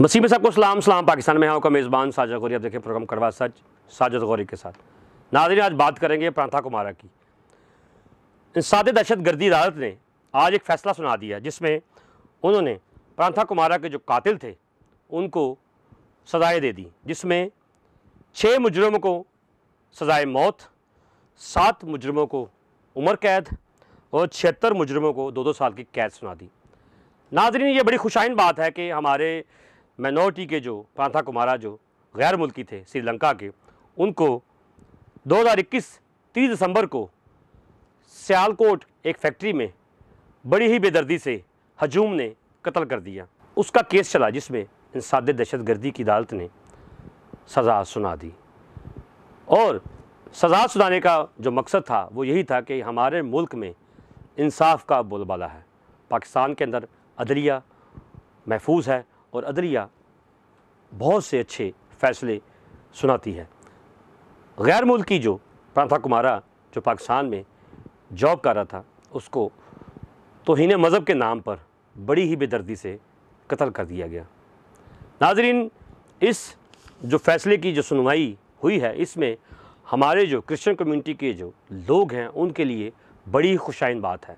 मसीम साहब को सलाम सलाम पाकिस्तान में यहाँ का मेज़बान साजा गौरी आप देखें प्रोग्राम करवा सच साजद गौरी के साथ नाजरी आज बात करेंगे प्रांथा कुमारा की सादे दहशत गर्दी अदालत ने आज एक फ़ैसला सुना दिया जिसमें उन्होंने प्रांथा कुमारा के जो कातिल थे उनको सजाएँ दे दी जिसमें छः मुजरमों को सजाए मौत सात मुजरमों को उम्र कैद और छिहत्तर मुजरमों को दो दो साल की कैद सुना दी नाजरीन ये बड़ी खुशाइन बात है कि हमारे माइनॉरिटी के जो पांथा कुमारा जो गैर मुल्की थे श्रीलंका के उनको 2021 हज़ार दिसंबर को सियालकोट एक फैक्ट्री में बड़ी ही बेदर्दी से हजूम ने कत्ल कर दिया उसका केस चला जिसमें इन सादे दहशतगर्दी की अदालत ने सज़ा सुना दी और सज़ा सुनाने का जो मकसद था वो यही था कि हमारे मुल्क में इंसाफ का बोलबाला है पाकिस्तान के अंदर अदलिया महफूज है और अदलिया बहुत से अच्छे फ़ैसले सुनाती है गैर मुल्की जो प्रांथा कुमारा जो पाकिस्तान में जॉब कर रहा था उसको तोहन मज़हब के नाम पर बड़ी ही बेदर्दी से कत्ल कर दिया गया नाजरीन इस जो फ़ैसले की जो सुनवाई हुई है इसमें हमारे जो क्रिश्चियन कम्युनिटी के जो लोग हैं उनके लिए बड़ी खुशाइन बात है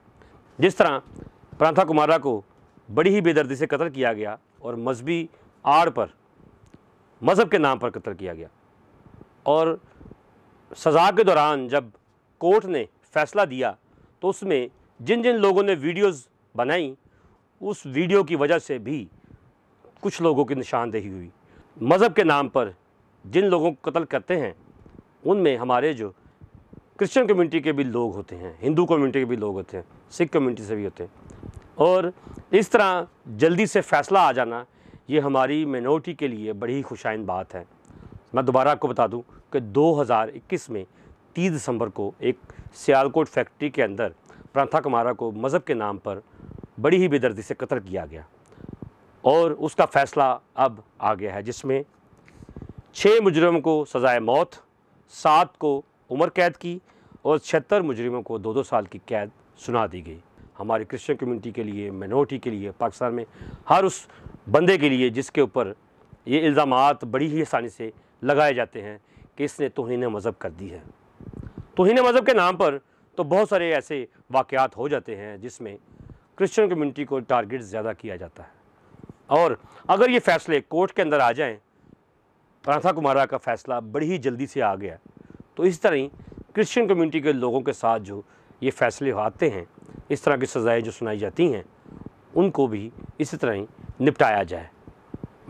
जिस तरह प्रांथा कुमारा को बड़ी ही बेदर्दी से कत्ल किया गया और मजहबी आड़ पर मज़हब के नाम पर कत्ल किया गया और सज़ा के दौरान जब कोर्ट ने फ़ैसला दिया तो उसमें जिन जिन लोगों ने वीडियोस बनाई उस वीडियो की वजह से भी कुछ लोगों की निशानदेही हुई मज़हब के नाम पर जिन लोगों को कत्ल करते हैं उनमें हमारे जो क्रिश्चियन कम्युनिटी के भी लोग होते हैं हिंदू कम्युनिटी के भी लोग होते हैं सिख कम्युनिटी से भी होते हैं और इस तरह जल्दी से फ़ैसला आ जाना ये हमारी मिनोरिटी के लिए बड़ी ही खुशाइन बात है मैं दोबारा आपको बता दूं कि 2021 में तीस दिसंबर को एक सियालकोट फैक्ट्री के अंदर प्रांथा कुमारा को मज़हब के नाम पर बड़ी ही बेदर्दी से कत्ल किया गया और उसका फ़ैसला अब आ गया है जिसमें छः मुजरम को सज़ाए मौत सात को उम्र कैद की और छिहत्तर मुजरमों को दो दो साल की कैद सुना दी गई हमारी क्रिश्चियन कम्युनिटी के लिए माइनॉरिटी के लिए पाकिस्तान में हर उस बंदे के लिए जिसके ऊपर ये इल्ज़ाम बड़ी ही आसानी से लगाए जाते हैं कि इसने तोहन मज़हब कर दी है तोहन मज़हब के नाम पर तो बहुत सारे ऐसे वाक़ात हो जाते हैं जिसमें क्रिश्चियन कम्युनिटी को टारगेट ज़्यादा किया जाता है और अगर ये फ़ैसले कोर्ट के अंदर आ जाएँ प्रांथा कुमारा का फ़ैसला बड़ी ही जल्दी से आ गया तो इस तरह ही क्रिश्चियन कम्युनिटी के लोगों के साथ जो ये फ़ैसले आते हैं इस तरह की सज़ाएँ जो सुनाई जाती हैं उनको भी इसी तरह ही निपटाया जाए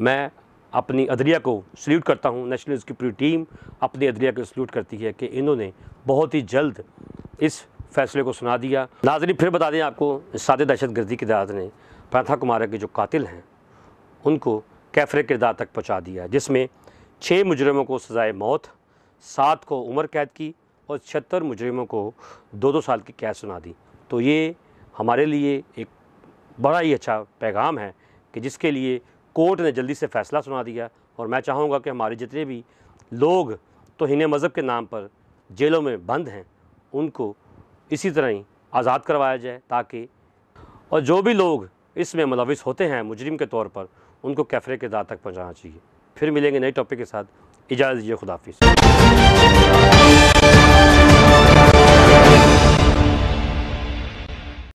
मैं अपनी अदरिया को सल्यूट करता हूँ नेशनल सिक्योरिटी टीम अपनी अदरिया को सल्यूट करती है कि इन्होंने बहुत ही जल्द इस फैसले को सुना दिया नाजरी फिर बता दें आपको सादे दहशत गर्दी की दाद ने प्राथा कुमारा के जो कातिल हैं उनको कैफरे किरदार तक पहुँचा दिया जिसमें छः मुजरमों को सज़ाए मौत सात को उम्र कैद की और छिहत्तर मुजरमों को दो दो साल की कैद सुना दी तो ये हमारे लिए एक बड़ा ही अच्छा पैगाम है कि जिसके लिए कोर्ट ने जल्दी से फ़ैसला सुना दिया और मैं चाहूँगा कि हमारे जितने भी लोग तो हिने मज़हब के नाम पर जेलों में बंद हैं उनको इसी तरह ही आज़ाद करवाया जाए ताकि और जो भी लोग इसमें मुलविस होते हैं मुजरिम के तौर पर उनको कैफरे के दार तक पहुँचाना चाहिए फिर मिलेंगे नए टॉपिक के साथ इजाज़त दीजिए खुदाफिज़